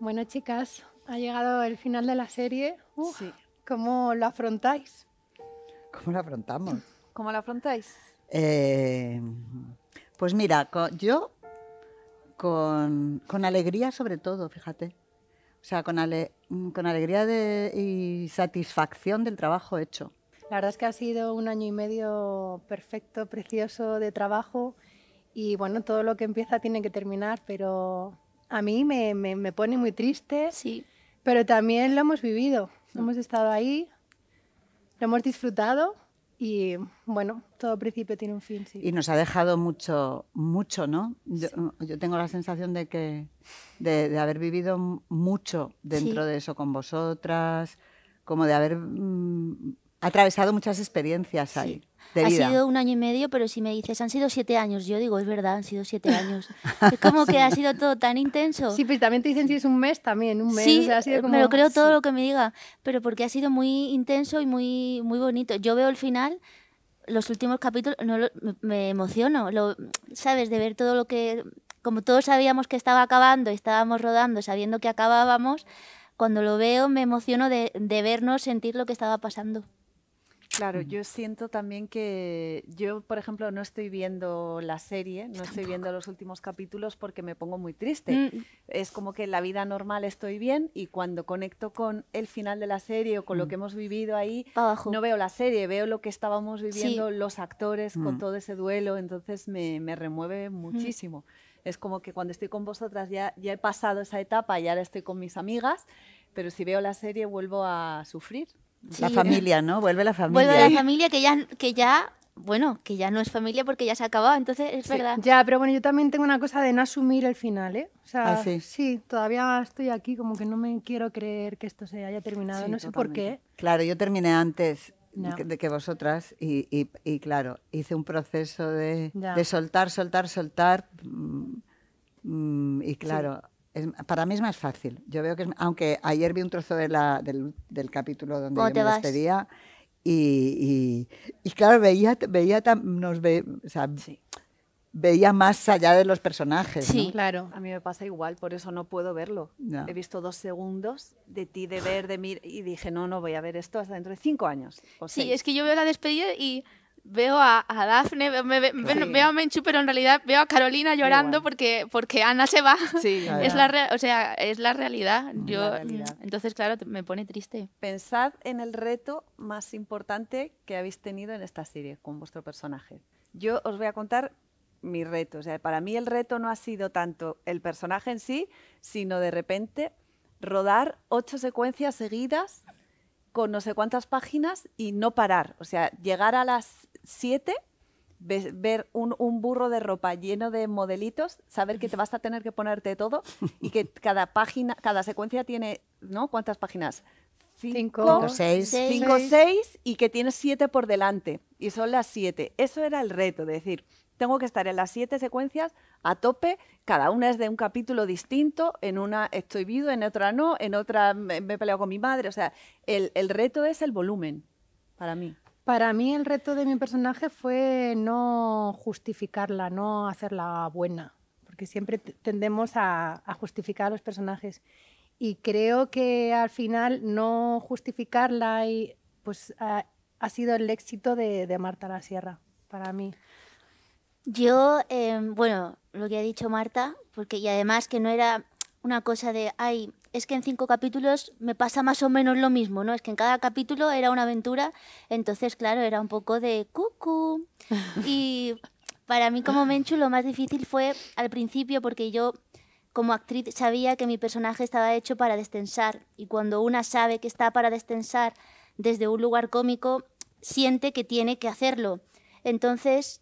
Bueno, chicas, ha llegado el final de la serie. ¿Cómo lo afrontáis? ¿Cómo lo afrontamos? ¿Cómo lo afrontáis? Eh, pues mira, yo con, alegría sobre todo, fíjate. O sea, con, alegría de, y satisfacción del trabajo hecho. La verdad es que ha sido un año y medio perfecto, precioso de trabajo y bueno, todo lo que empieza tiene que terminar, pero a mí me, me, pone muy triste, sí. pero también lo hemos vivido, mm. hemos estado ahí, lo hemos disfrutado y bueno, todo principio tiene un fin. Sí. Y nos ha dejado mucho, mucho, ¿no? Yo, mm, tengo la sensación de que de, haber vivido mucho dentro de eso con vosotras, como de haber mm, ha atravesado muchas experiencias ahí. De ha sido un año y medio, pero si me dices, han sido siete años, yo digo, es verdad, han sido siete años. Es como que ha sido todo tan intenso. Sí, pero también te dicen si es un mes también, un mes. Sí, o ha sido eh, como... me lo creo todo lo que me diga, pero porque ha sido muy intenso y muy, muy bonito. Yo veo el final, los últimos capítulos, no me, emociono, lo, ¿sabes? De ver todo lo que, como todos sabíamos que estaba acabando y estábamos rodando sabiendo que acabábamos, cuando lo veo me emociono de vernos, sentir lo que estaba pasando. Claro, yo siento también que yo, por ejemplo, no estoy viendo la serie, no estoy viendo los últimos capítulos porque me pongo muy triste. Mm, mm. Es como que en la vida normal estoy bien y cuando conecto con el final de la serie o con lo mm. que hemos vivido ahí, no veo la serie, veo lo que estábamos viviendo los actores con todo ese duelo, entonces me, remueve muchísimo. Es como que cuando estoy con vosotras ya, ya he pasado esa etapa y ahora estoy con mis amigas, pero si veo la serie vuelvo a sufrir la familia, ¿no? Vuelve la familia. Vuelve la familia que ya, que ya bueno, que ya no es familia porque ya se ha acabado, entonces es verdad. Ya, pero bueno, yo también tengo una cosa de no asumir el final, ¿eh? O sea, ah, sí. todavía estoy aquí, como que no me quiero creer que esto se haya terminado, no sé por qué. Claro, yo terminé antes de que vosotras y, claro, hice un proceso de, soltar, soltar, soltar. Mm, mm, y claro, para mí es más fácil. Yo veo que aunque ayer vi un trozo de la, del, del, capítulo donde yo me despedía y, y, claro, veía, veía nos ve, veía más allá de los personajes. Sí, claro. A mí me pasa igual, por eso no puedo verlo. He visto dos segundos de ti, de ver, de mí, y dije, no, no voy a ver esto hasta dentro de cinco años. sí, es que yo veo la despedida y veo a, Dafne, veo a Menchu, pero en realidad veo a Carolina llorando porque, porque Ana se va. es la o sea, es realidad. Entonces, claro, me pone triste. Pensad en el reto más importante que habéis tenido en esta serie con vuestro personaje. Yo os voy a contar mi reto. sea, para mí el reto no ha sido tanto el personaje en sí, sino de repente rodar ocho secuencias seguidas con no sé cuántas páginas y no parar. O sea, llegar a las 7, ver un, burro de ropa lleno de modelitos, saber que te vas a tener que ponerte todo y que cada página, cada secuencia tiene, ¿no? ¿Cuántas páginas? Cinco, seis. Cinco, seis y que tienes siete por delante. Y son las siete. Eso era el reto, decir, tengo que estar en las siete secuencias a tope, cada una es de un capítulo distinto, en una estoy vivo, en otra no, en otra me, he peleado con mi madre, o sea, el, reto es el volumen para mí. Para mí el reto de mi personaje fue no justificarla, no hacerla buena, porque siempre tendemos a, justificar a los personajes. Y creo que al final no justificarla y, pues, ha, sido el éxito de Marta la Sierra, para mí. Yo, em, bueno, lo que ha dicho Marta, porque y además que no era una cosa de, ay, es que en cinco capítulos me pasa más o menos lo mismo, ¿no? Es que en cada capítulo era una aventura, entonces, claro, era un poco de cucú. Y para mí como Menchu lo más difícil fue al principio, porque yo como actriz sabía que mi personaje estaba hecho para destensar, y cuando una sabe que está para destensar desde un lugar cómico, siente que tiene que hacerlo. Entonces,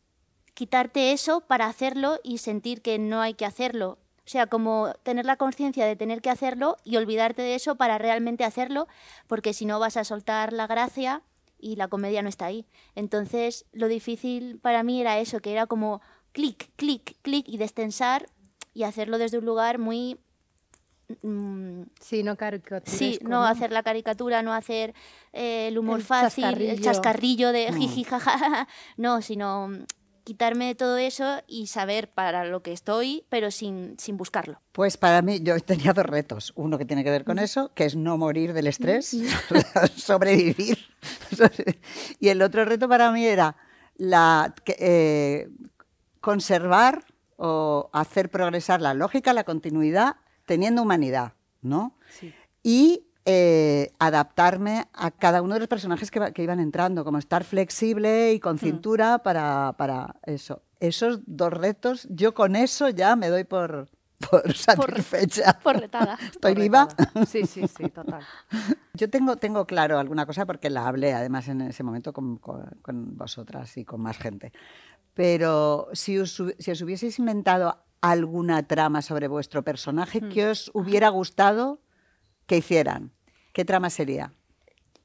quitarte eso para hacerlo y sentir que no hay que hacerlo. O sea, como tener la conciencia de tener que hacerlo y olvidarte de eso para realmente hacerlo, porque si no vas a soltar la gracia y la comedia no está ahí. Entonces, lo difícil para mí era eso, que era como clic, clic, clic y destensar y hacerlo desde un lugar muy mm, sí, no no hacer la caricatura, no hacer eh, el humor fácil, el chascarrillo de mm. jiji, no, sino quitarme de todo eso y saber para lo que estoy, pero sin, buscarlo. Pues para mí, yo tenía dos retos. Uno que tiene que ver con eso, que es no morir del estrés, sobrevivir. y el otro reto para mí era la, eh, conservar o hacer progresar la lógica, la continuidad, teniendo humanidad, ¿no? Sí. Y eh, adaptarme a cada uno de los personajes que, iban entrando, como estar flexible y con mm. cintura para, eso. Esos dos retos, yo con eso ya me doy por, por satisfecha. Por, retada. ¿Estoy viva? Sí, sí, sí, total. Yo tengo, tengo claro alguna cosa porque la hablé además en ese momento con, vosotras y con más gente. Pero si os, si hubieseis inventado alguna trama sobre vuestro personaje mm. que os hubiera gustado ¿Qué hicieran? ¿Qué trama sería?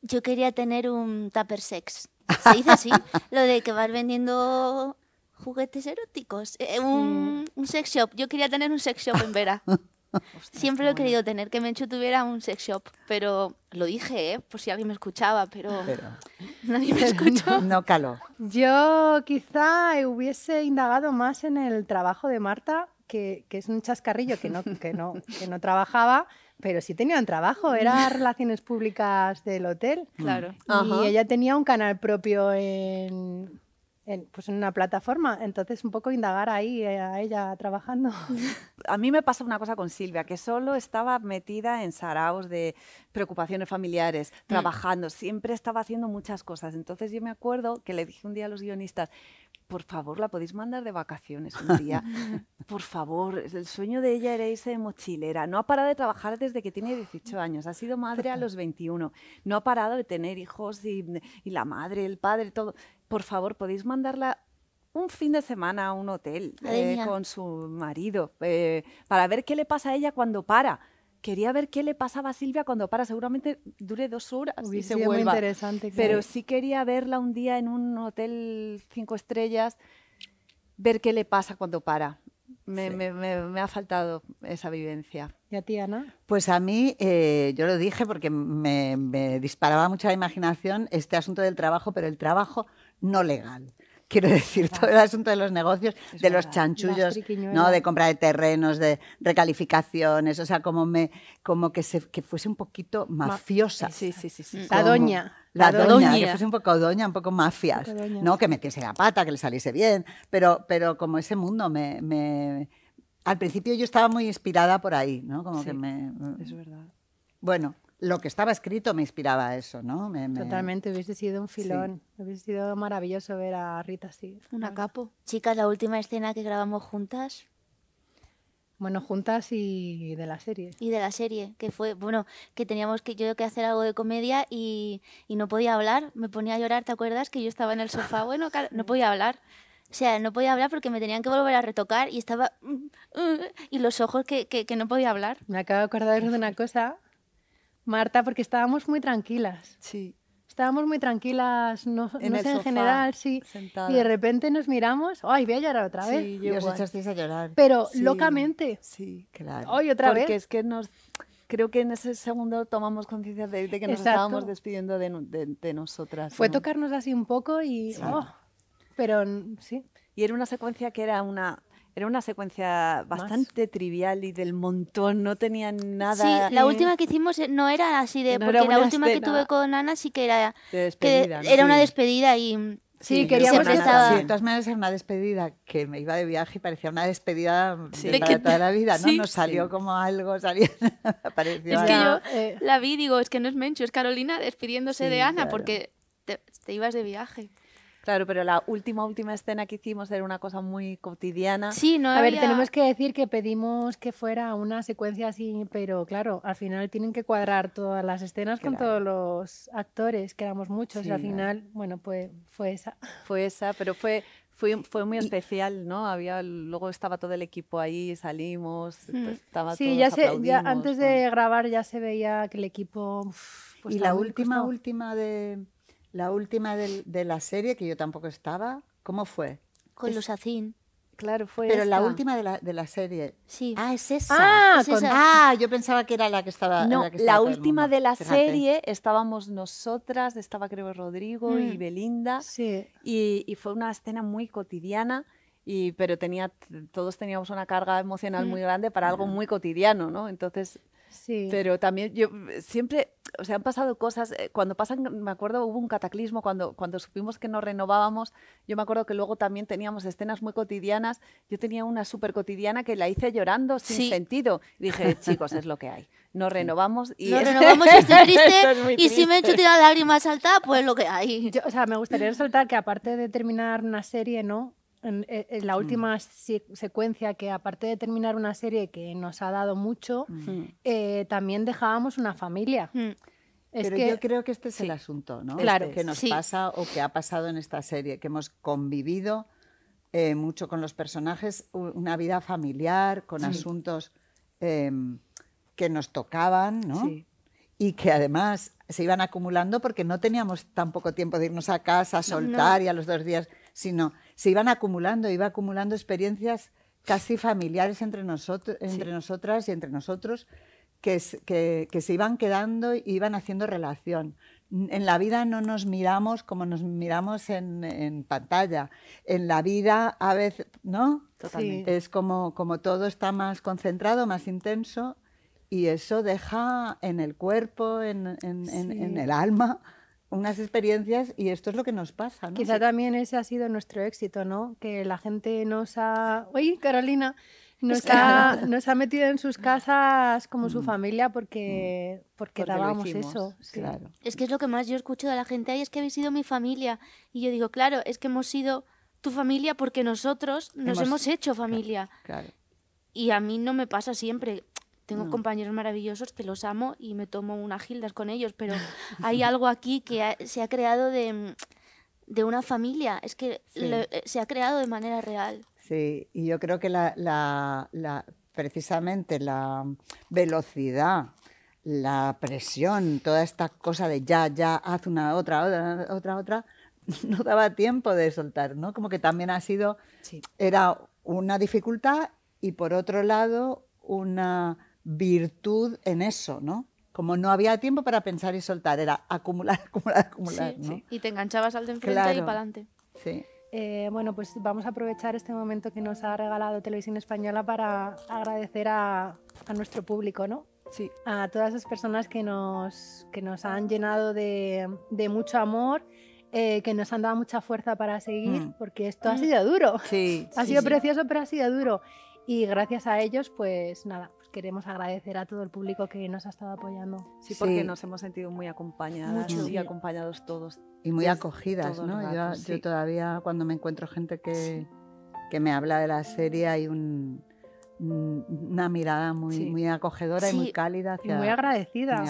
Yo quería tener un tupper sex. ¿Se dice así? Lo de que vas vendiendo juguetes eróticos. Eh, eh, mm. un, sex shop. Yo quería tener un sex shop en Vera. Siempre lo he querido tener, que Menchu tuviera un sex shop, pero lo dije, ¿eh? por si alguien me escuchaba, pero, nadie me escuchó. No, no caló. Yo quizá hubiese indagado más en el trabajo de Marta, que, que es un chascarrillo que no, que no, que no trabajaba, pero sí tenían trabajo, era relaciones públicas del hotel. Claro. Y ella tenía un canal propio en, pues en una plataforma. Entonces, un poco indagar ahí eh, a ella trabajando. A mí me pasa una cosa con Silvia, que solo estaba metida en saraos de preocupaciones familiares, mm. trabajando, siempre estaba haciendo muchas cosas. Entonces, yo me acuerdo que le dije un día a los guionistas, por favor, la podéis mandar de vacaciones un día. Por favor, el sueño de ella era irse de mochilera. No ha parado de trabajar desde que tiene 18 mm. años. Ha sido madre a los 21. No ha parado de tener hijos y la madre, el padre, todo por favor, podéis mandarla un fin de semana a un hotel eh, con su marido eh, para ver qué le pasa a ella cuando para. Quería ver qué le pasaba a Silvia cuando para. Seguramente dure dos horas y se Muy interesante, Pero sí quería verla un día en un hotel cinco estrellas, ver qué le pasa cuando para. Me, ha faltado esa vivencia. ¿Y a ti, Ana? Pues a mí, eh, yo lo dije porque me, disparaba mucha imaginación este asunto del trabajo, pero el trabajo no legal. Quiero decir, todo el asunto de los negocios, de los chanchullos, ¿no? de compra de terrenos, de recalificaciones, o sea, como, me, como que, se, fuese un poquito mafiosa. Sí, sí, sí. la doña. La, doña, que fuese un poco doña, un poco mafias, ¿no? que metiese la pata, que le saliese bien, pero, pero como ese mundo me, al principio yo estaba muy inspirada por ahí, ¿no? Como que me... Es verdad. Bueno, lo que estaba escrito me inspiraba a eso, ¿no? Totalmente, hubiese sido un filón. Hubiese sido maravilloso ver a Rita así. Una capo. Chicas, la última escena que grabamos juntas. Bueno, juntas y de la serie. Y de la serie, que fue, bueno, que teníamos que yo que hacer algo de comedia y, no podía hablar, me ponía a llorar, ¿te acuerdas? Que yo estaba en el sofá, bueno, no podía hablar. O sea, no podía hablar porque me tenían que volver a retocar y estaba... Mm, mm, y los ojos que no podía hablar. Me acabo de acordar de una cosa Marta, porque estábamos muy tranquilas. Sí. Estábamos muy tranquilas, no, en, sé, en general, sí. Y de repente nos miramos, ¡ay, voy a llorar otra vez! Sí, a llorar. Pero locamente. Sí, claro. ¡Ay, otra vez! Porque es que nos creo que en ese segundo tomamos conciencia de, que nos estábamos despidiendo de, nosotras. Fue tocarnos así un poco y... ¡oh! pero sí. Y era una secuencia que era una era una secuencia bastante trivial y del montón, no tenía nada. Sí, la última que hicimos eh, no era así de. porque la última que tuve con Ana sí que era. que Era una despedida y. Mm, sí, sí queríamos que sí, de todas maneras era una despedida que me iba de viaje y parecía una despedida de, toda la vida, ¿no? Nos salió como algo, salió, Es que yo eh. la vi digo, es que no es Mencho, es Carolina despidiéndose de Ana porque te ibas de viaje. Claro, pero la última, última escena que hicimos era una cosa muy cotidiana. Sí, no A ver, tenemos que decir que pedimos que fuera una secuencia así, pero claro, al final tienen que cuadrar todas las escenas con todos los actores, que éramos muchos, y al final, bueno, pues fue esa. Fue esa, pero fue... Fue, fue muy especial, ¿no? Había, luego estaba todo el equipo ahí, salimos, mm. pues, estaba sí, ya, antes de grabar ya se veía que el equipo... Pues y la última, última de, la última de la serie, que yo tampoco estaba, ¿cómo fue? Con Claro, fue Pero la última de la, serie. Sí. Ah, es ah, esa. Ah, yo pensaba que era la que estaba. No, la, última de la serie estábamos nosotras, estaba creo Rodrigo y mm. Belinda. Sí. Y, fue una escena muy cotidiana. Y, pero tenía, todos teníamos una carga emocional mm. muy grande para algo muy cotidiano, ¿no? Entonces pero también yo eh, siempre, o sea, han pasado cosas, eh, cuando pasan, me acuerdo, hubo un cataclismo cuando, cuando supimos que nos renovábamos, yo me acuerdo que luego también teníamos escenas muy cotidianas, yo tenía una súper cotidiana que la hice llorando sin sentido. Dije, chicos, es lo que hay, nos renovamos y... renovamos y estoy triste, y si me he hecho tirar lágrimas alta, pues lo que hay. o sea, me gustaría resaltar que aparte de terminar una serie, ¿no? Eh, en, la mm. última secuencia, que aparte de terminar una serie que nos ha dado mucho, mm. eh, también dejábamos una familia. Mm. Pero que, yo creo que este es el asunto, ¿no? Este, que nos pasa o que ha pasado en esta serie, que hemos convivido eh, mucho con los personajes, una vida familiar, con asuntos em, que nos tocaban, ¿no? Y que además se iban acumulando porque no teníamos tan poco tiempo de irnos a casa, a soltar y a los dos días, sino se iban acumulando, iba acumulando experiencias casi familiares entre, nosotros, entre nosotras y entre nosotros que, se iban quedando y iban haciendo relación. En la vida no nos miramos como nos miramos en, pantalla. En la vida a veces, ¿no? Totalmente. Es como, como todo está más concentrado, más intenso y eso deja en el cuerpo, en el alma, unas experiencias y esto es lo que nos pasa. ¿no? Quizá también ese ha sido nuestro éxito, ¿no? Que la gente nos ha... Uy, Carolina, nos, ha, nos ha metido en sus casas como su mm. familia porque, mm. porque, dábamos eso. Claro. Es que es lo que más yo escucho de la gente, ahí es que habéis sido mi familia. Y yo digo, claro, es que hemos sido tu familia porque nosotros nos hemos, hecho familia. Y a mí no me pasa siempre. Tengo mm. compañeros maravillosos que los amo y me tomo unas gildas con ellos, pero hay algo aquí que se ha creado de, una familia, es que eh, se ha creado de manera real. Sí, y yo creo que la, precisamente la velocidad, la presión, toda esta cosa de ya, ya, haz una, otra, otra, otra, otra, no daba tiempo de soltar, ¿no? Como que también ha sido, era una dificultad y por otro lado una virtud en eso, ¿no? Como no había tiempo para pensar y soltar, era acumular, acumular, acumular. ¿no? Y te enganchabas al de enfrente y para adelante. Sí. Eh, bueno, pues vamos a aprovechar este momento que nos ha regalado Televisión Española para agradecer a, nuestro público, ¿no? Sí. A todas esas personas que nos, que nos han llenado de, mucho amor, eh, que nos han dado mucha fuerza para seguir, mm. porque esto ha mm. sido duro. Sí, ha sido precioso, pero ha sido duro y gracias a ellos, pues nada, pues queremos agradecer a todo el público que nos ha estado apoyando. Sí, porque nos hemos sentido muy acompañadas y acompañados todos. Y muy acogidas, ¿no? yo, todavía cuando me encuentro gente que, me habla de la serie hay un, una mirada muy, muy acogedora y muy cálida. muy agradecida.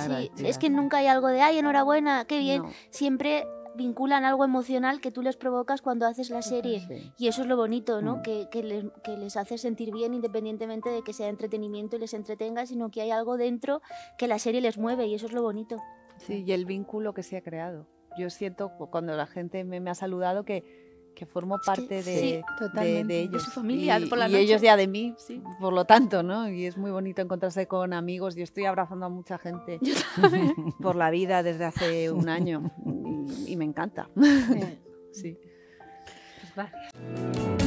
es que nunca hay algo de, ay, enhorabuena, qué bien. Siempre vinculan algo emocional que tú les provocas cuando haces la serie. Y eso es lo bonito, ¿no? Mm. Que, les, que les hace sentir bien independientemente de que sea entretenimiento y les entretenga, sino que hay algo dentro que la serie les mueve y eso es lo bonito. Sí, y el vínculo que se ha creado. Yo siento cuando la gente me, ha saludado que que formo parte de, de, ellos. su familia, y, ellos ya de mí, sí. por lo tanto, ¿no? Y es muy bonito encontrarse con amigos. Yo estoy abrazando a mucha gente por la vida desde hace un año y, me encanta. Sí. sí. Pues gracias.